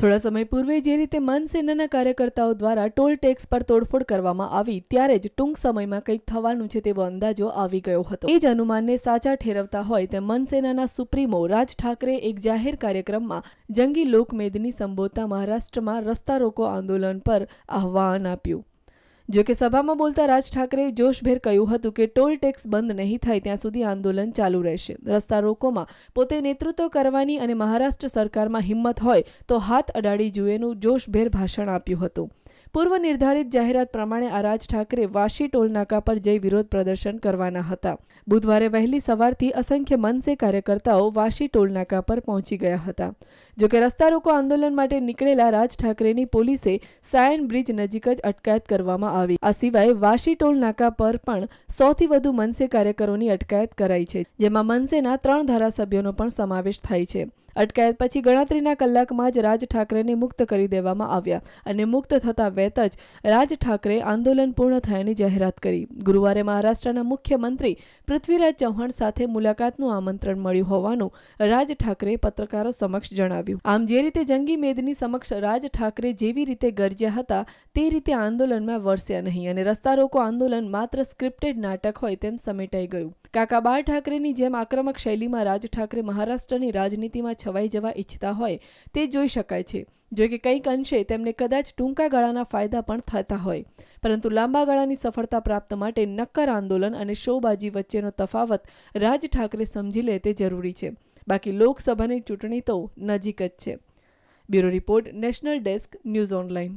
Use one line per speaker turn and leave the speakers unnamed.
થોડા સમય પૂર્વે જે રીતે મનસેનાના કાર્યકર્તાઓ દ્વારા ટોલ ટેક્સ પર તોડફોડ કરવામાં આવી ત્યારે જ ટૂંક સમયમાં કંઈક થવાનું છે તેવો અંદાજો આવી ગયો હતો એ જ અનુમાનને સાચા ઠેરવતા હોય તેમ મનસેનાના સુપ્રીમો રાજ ઠાકરે એક જાહેર કાર્યક્રમમાં જંગી લોકમેદની સંબોધતા મહારાષ્ટ્રમાં રસ્તા રોકો આંદોલન પર આહ્વાન આપ્યું જોકે સભામાં બોલતા રાજ ઠાકરેએ જોશભેર કહ્યું હતું કે ટોલ ટેક્સ બંધ નહીં થાય ત્યાં સુધી આંદોલન ચાલુ રહેશે રસ્તા રોકોમાં પોતે નેતૃત્વ કરવાની અને મહારાષ્ટ્ર સરકારમાં હિંમત હોય તો હાથ અડાડી જુએનું જોશભેર ભાષણ આપ્યું હતું પૂર્વ નિર્ધારિત જાહેરાત પ્રમાણે આરાજ ઠાકરે વાશી ટોલનાકા પર જઈ વિરોધ પ્રદર્શન કરવાના હતા બુધવારે વહેલી સવારથી અસંખ્ય મનસે કાર્યકર્તાઓ વાશી ટોલનાકા પર પહોંચી ગયા હતા જોકે રસ્તા રોકો આંદોલન માટે નીકળેલા રાજ ઠાકરેની પોલીસે સાયન બ્રિજ નજીક જ અટકાયત કરવામાં આવી આ સિવાય વાશી ટોલનાકા પર પણ સૌથી વધુ મનસે કાર્યકરોની અટકાયત કરાઈ છે જેમાં મનસેના ત્રણ ધારાસભ્યોનો પણ સમાવેશ થાય છે અટકાયત પછી ગણતરીના કલાકમાં જ રાજ ઠાકરેને મુક્ત કરી દેવામાં આવ્યા અને મુક્ત થતા વેત જ રાજ ઠાકરે આંદોલન પૂર્ણ થયાની જાહેરાત કરી ગુરુવારે મહારાષ્ટ્રના મુખ્યમંત્રી પૃથ્વીરાજ ચૌહાણ સાથે મુલાકાતનું આમંત્રણ મળ્યું હોવાનું રાજ ઠાકરે પત્રકારો સમક્ષ જણાવ્યું આમ જે રીતે જંગી મેદની સમક્ષ રાજ ઠાકરે જેવી રીતે ગરજ્યા હતા તે રીતે આંદોલનમાં વરસ્યા નહીં અને રસ્તા રોકો આંદોલન માત્ર સ્ક્રિપ્ટેડ નાટક હોય તેમ સમેટાઈ ગયું કાકા બાળ ઠાકરેની જેમ આક્રમક શૈલીમાં રાજ ઠાકરે મહારાષ્ટ્રની રાજનીતિમાં છવાઈ જવા ઈચ્છતા હોય તે જોઈ શકાય છે જોકે કંઈક અંશે તેમને કદાચ ટૂંકા ગાળાના ફાયદા પણ થતા હોય પરંતુ લાંબા ગાળાની સફળતા પ્રાપ્ત માટે નક્કર આંદોલન અને શોબાજી વચ્ચેનો તફાવત રાજ ઠાકરે સમજી લે તે જરૂરી છે બાકી લોકસભાની ચૂંટણી તો નજીક જ છે bureau report national desk news online